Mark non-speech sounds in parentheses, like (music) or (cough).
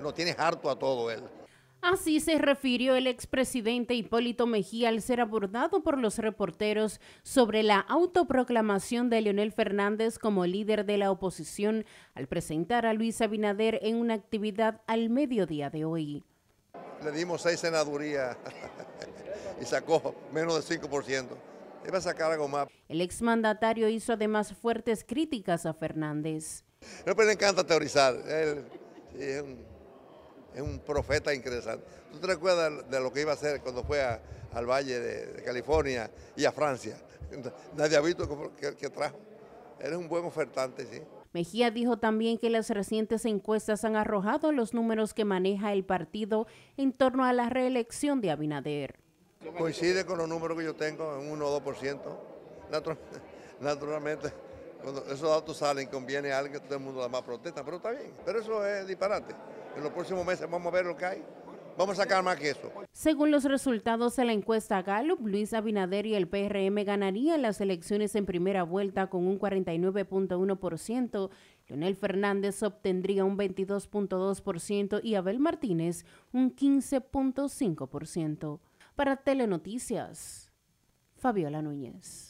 lo tiene harto a todo él. Así se refirió el expresidente Hipólito Mejía al ser abordado por los reporteros sobre la autoproclamación de Leonel Fernández como líder de la oposición al presentar a Luis Abinader en una actividad al mediodía de hoy. Le dimos seis senadurías (laughs) y sacó menos del 5%. Iba a sacar algo más. El exmandatario hizo además fuertes críticas a Fernández. No, pues le encanta teorizar. es un es un profeta interesante. ¿Tú te recuerdas de lo que iba a hacer cuando fue al Valle de, California y a Francia? (laughs) Nadie ha visto que, trajo. un buen ofertante, sí. Mejía dijo también que las recientes encuestas han arrojado los números que maneja el partido en torno a la reelección de Abinader. Coincide con los números que yo tengo, en 1 o 2%. (laughs) naturalmente cuando esos datos salen, conviene a alguien, todo el mundo la más protesta, pero está bien. Pero eso es disparate. En los próximos meses vamos a ver lo que hay. Vamos a sacar más que eso. Según los resultados de la encuesta Gallup, Luis Abinader y el PRM ganarían las elecciones en primera vuelta con un 49.1%, Leonel Fernández obtendría un 22.2% y Abel Martínez un 15.5%. Para Telenoticias, Fabiola Núñez.